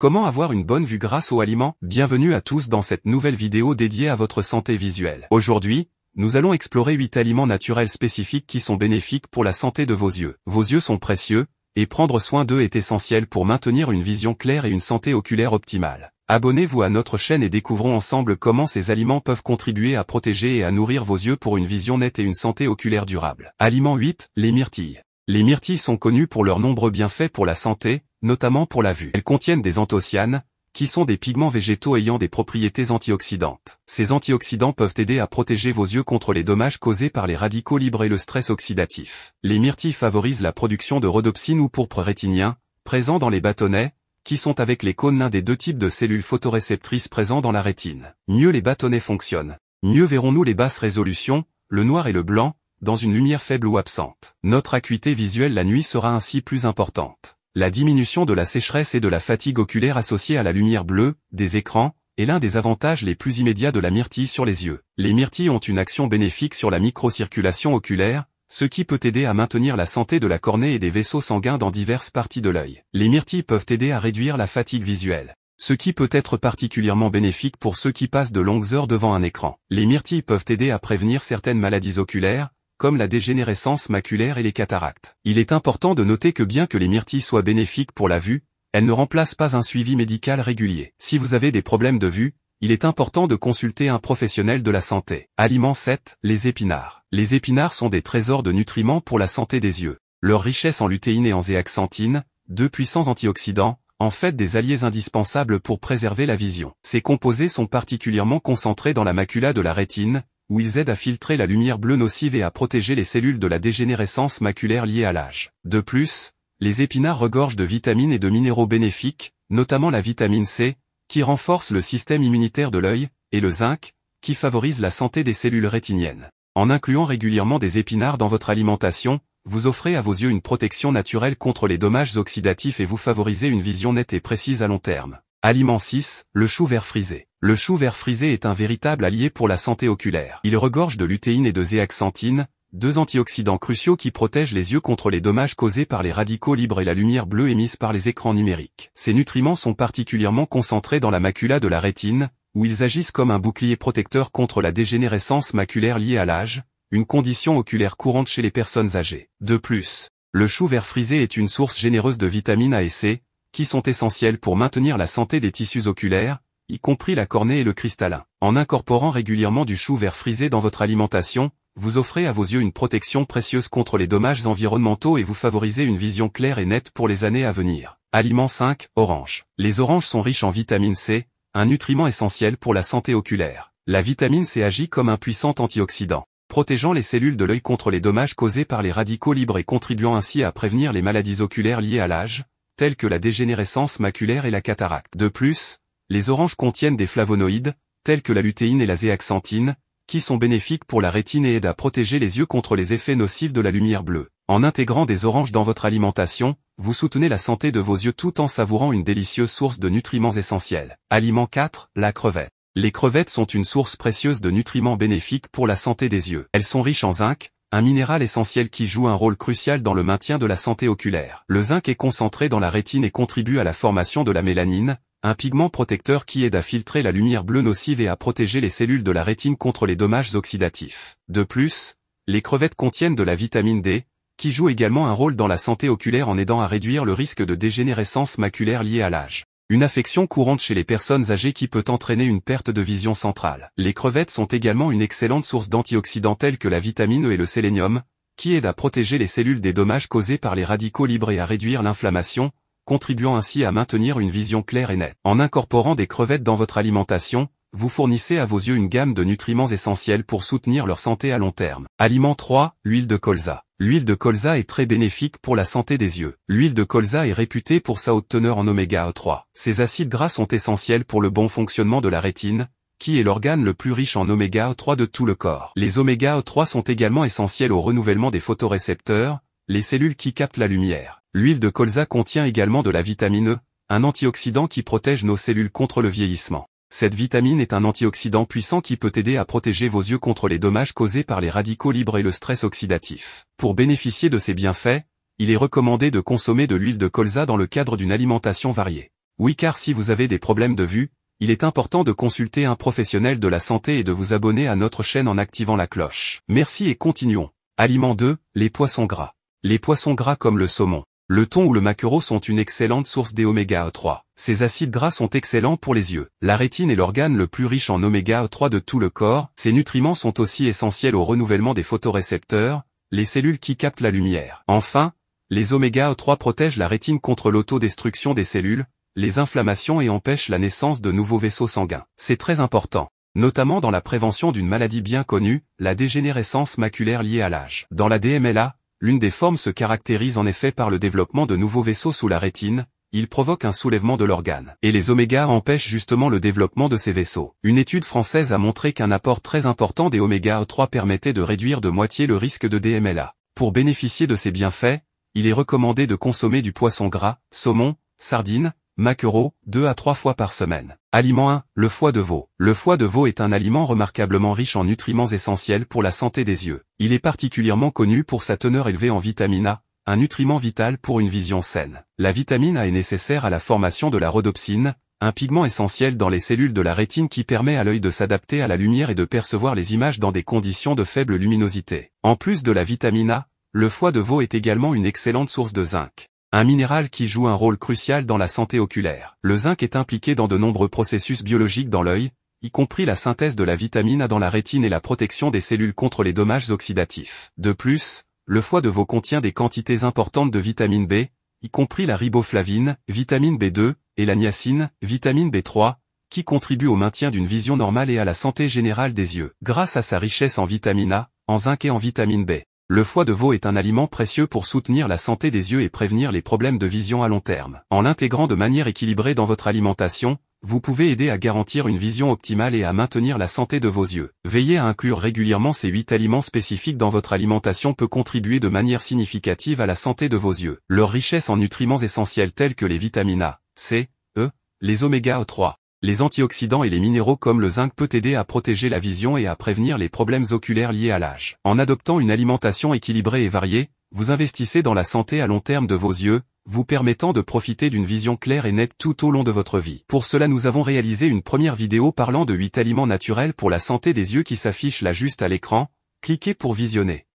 Comment avoir une bonne vue grâce aux aliments Bienvenue à tous dans cette nouvelle vidéo dédiée à votre santé visuelle. Aujourd'hui, nous allons explorer 8 aliments naturels spécifiques qui sont bénéfiques pour la santé de vos yeux. Vos yeux sont précieux, et prendre soin d'eux est essentiel pour maintenir une vision claire et une santé oculaire optimale. Abonnez-vous à notre chaîne et découvrons ensemble comment ces aliments peuvent contribuer à protéger et à nourrir vos yeux pour une vision nette et une santé oculaire durable. Aliment 8, les myrtilles. Les myrtilles sont connues pour leurs nombreux bienfaits pour la santé, notamment pour la vue. Elles contiennent des anthocyanes, qui sont des pigments végétaux ayant des propriétés antioxydantes. Ces antioxydants peuvent aider à protéger vos yeux contre les dommages causés par les radicaux libres et le stress oxydatif. Les myrtilles favorisent la production de rhodopsine ou pourpre rétinien, présent dans les bâtonnets, qui sont avec les cônes l'un des deux types de cellules photoréceptrices présents dans la rétine. Mieux les bâtonnets fonctionnent. Mieux verrons-nous les basses résolutions, le noir et le blanc, dans une lumière faible ou absente. Notre acuité visuelle la nuit sera ainsi plus importante. La diminution de la sécheresse et de la fatigue oculaire associée à la lumière bleue, des écrans, est l'un des avantages les plus immédiats de la myrtille sur les yeux. Les myrtilles ont une action bénéfique sur la microcirculation oculaire, ce qui peut aider à maintenir la santé de la cornée et des vaisseaux sanguins dans diverses parties de l'œil. Les myrtilles peuvent aider à réduire la fatigue visuelle, ce qui peut être particulièrement bénéfique pour ceux qui passent de longues heures devant un écran. Les myrtilles peuvent aider à prévenir certaines maladies oculaires, comme la dégénérescence maculaire et les cataractes. Il est important de noter que bien que les myrtilles soient bénéfiques pour la vue, elles ne remplacent pas un suivi médical régulier. Si vous avez des problèmes de vue, il est important de consulter un professionnel de la santé. Aliment 7. Les épinards. Les épinards sont des trésors de nutriments pour la santé des yeux. Leur richesse en lutéine et en zéaxanthine, deux puissants antioxydants, en fait des alliés indispensables pour préserver la vision. Ces composés sont particulièrement concentrés dans la macula de la rétine, où ils aident à filtrer la lumière bleue nocive et à protéger les cellules de la dégénérescence maculaire liée à l'âge. De plus, les épinards regorgent de vitamines et de minéraux bénéfiques, notamment la vitamine C, qui renforce le système immunitaire de l'œil, et le zinc, qui favorise la santé des cellules rétiniennes. En incluant régulièrement des épinards dans votre alimentation, vous offrez à vos yeux une protection naturelle contre les dommages oxydatifs et vous favorisez une vision nette et précise à long terme. Aliment 6, le chou vert frisé. Le chou vert frisé est un véritable allié pour la santé oculaire. Il regorge de lutéine et de zéaxanthine, deux antioxydants cruciaux qui protègent les yeux contre les dommages causés par les radicaux libres et la lumière bleue émise par les écrans numériques. Ces nutriments sont particulièrement concentrés dans la macula de la rétine, où ils agissent comme un bouclier protecteur contre la dégénérescence maculaire liée à l'âge, une condition oculaire courante chez les personnes âgées. De plus, le chou vert frisé est une source généreuse de vitamines A et C, qui sont essentiels pour maintenir la santé des tissus oculaires, y compris la cornée et le cristallin. En incorporant régulièrement du chou vert frisé dans votre alimentation, vous offrez à vos yeux une protection précieuse contre les dommages environnementaux et vous favorisez une vision claire et nette pour les années à venir. Aliment 5, orange. Les oranges sont riches en vitamine C, un nutriment essentiel pour la santé oculaire. La vitamine C agit comme un puissant antioxydant, protégeant les cellules de l'œil contre les dommages causés par les radicaux libres et contribuant ainsi à prévenir les maladies oculaires liées à l'âge, tels que la dégénérescence maculaire et la cataracte. De plus, les oranges contiennent des flavonoïdes, tels que la lutéine et la zéaxanthine, qui sont bénéfiques pour la rétine et aident à protéger les yeux contre les effets nocifs de la lumière bleue. En intégrant des oranges dans votre alimentation, vous soutenez la santé de vos yeux tout en savourant une délicieuse source de nutriments essentiels. Aliment 4, la crevette. Les crevettes sont une source précieuse de nutriments bénéfiques pour la santé des yeux. Elles sont riches en zinc, un minéral essentiel qui joue un rôle crucial dans le maintien de la santé oculaire. Le zinc est concentré dans la rétine et contribue à la formation de la mélanine, un pigment protecteur qui aide à filtrer la lumière bleue nocive et à protéger les cellules de la rétine contre les dommages oxydatifs. De plus, les crevettes contiennent de la vitamine D, qui joue également un rôle dans la santé oculaire en aidant à réduire le risque de dégénérescence maculaire liée à l'âge une affection courante chez les personnes âgées qui peut entraîner une perte de vision centrale. Les crevettes sont également une excellente source d'antioxydants tels que la vitamine E et le sélénium, qui aident à protéger les cellules des dommages causés par les radicaux libres et à réduire l'inflammation, contribuant ainsi à maintenir une vision claire et nette. En incorporant des crevettes dans votre alimentation, vous fournissez à vos yeux une gamme de nutriments essentiels pour soutenir leur santé à long terme. Aliment 3, l'huile de colza. L'huile de colza est très bénéfique pour la santé des yeux. L'huile de colza est réputée pour sa haute teneur en oméga 3. E Ces acides gras sont essentiels pour le bon fonctionnement de la rétine, qui est l'organe le plus riche en oméga 3 e de tout le corps. Les oméga 3 e sont également essentiels au renouvellement des photorécepteurs, les cellules qui captent la lumière. L'huile de colza contient également de la vitamine E, un antioxydant qui protège nos cellules contre le vieillissement. Cette vitamine est un antioxydant puissant qui peut aider à protéger vos yeux contre les dommages causés par les radicaux libres et le stress oxydatif. Pour bénéficier de ces bienfaits, il est recommandé de consommer de l'huile de colza dans le cadre d'une alimentation variée. Oui car si vous avez des problèmes de vue, il est important de consulter un professionnel de la santé et de vous abonner à notre chaîne en activant la cloche. Merci et continuons. Aliment 2, les poissons gras. Les poissons gras comme le saumon, le thon ou le maquereau sont une excellente source des oméga 3 e Ces acides gras sont excellents pour les yeux. La rétine est l'organe le plus riche en oméga 3 e de tout le corps. Ces nutriments sont aussi essentiels au renouvellement des photorécepteurs, les cellules qui captent la lumière. Enfin, les oméga 3 e protègent la rétine contre l'autodestruction des cellules, les inflammations et empêchent la naissance de nouveaux vaisseaux sanguins. C'est très important notamment dans la prévention d'une maladie bien connue, la dégénérescence maculaire liée à l'âge. Dans la DMLA, L'une des formes se caractérise en effet par le développement de nouveaux vaisseaux sous la rétine, il provoque un soulèvement de l'organe. Et les oméga empêchent justement le développement de ces vaisseaux. Une étude française a montré qu'un apport très important des oméga 3 e permettait de réduire de moitié le risque de DMLA. Pour bénéficier de ces bienfaits, il est recommandé de consommer du poisson gras, saumon, sardine... Maquereau, 2 à 3 fois par semaine. Aliment 1, le foie de veau. Le foie de veau est un aliment remarquablement riche en nutriments essentiels pour la santé des yeux. Il est particulièrement connu pour sa teneur élevée en vitamine A, un nutriment vital pour une vision saine. La vitamine A est nécessaire à la formation de la rhodopsine, un pigment essentiel dans les cellules de la rétine qui permet à l'œil de s'adapter à la lumière et de percevoir les images dans des conditions de faible luminosité. En plus de la vitamine A, le foie de veau est également une excellente source de zinc. Un minéral qui joue un rôle crucial dans la santé oculaire. Le zinc est impliqué dans de nombreux processus biologiques dans l'œil, y compris la synthèse de la vitamine A dans la rétine et la protection des cellules contre les dommages oxydatifs. De plus, le foie de veau contient des quantités importantes de vitamine B, y compris la riboflavine, vitamine B2, et la niacine, vitamine B3, qui contribuent au maintien d'une vision normale et à la santé générale des yeux. Grâce à sa richesse en vitamine A, en zinc et en vitamine B, le foie de veau est un aliment précieux pour soutenir la santé des yeux et prévenir les problèmes de vision à long terme. En l'intégrant de manière équilibrée dans votre alimentation, vous pouvez aider à garantir une vision optimale et à maintenir la santé de vos yeux. Veillez à inclure régulièrement ces 8 aliments spécifiques dans votre alimentation peut contribuer de manière significative à la santé de vos yeux. Leur richesse en nutriments essentiels tels que les vitamines A, C, E, les oméga e O3, les antioxydants et les minéraux comme le zinc peut aider à protéger la vision et à prévenir les problèmes oculaires liés à l'âge. En adoptant une alimentation équilibrée et variée, vous investissez dans la santé à long terme de vos yeux, vous permettant de profiter d'une vision claire et nette tout au long de votre vie. Pour cela nous avons réalisé une première vidéo parlant de 8 aliments naturels pour la santé des yeux qui s'affichent là juste à l'écran, cliquez pour visionner.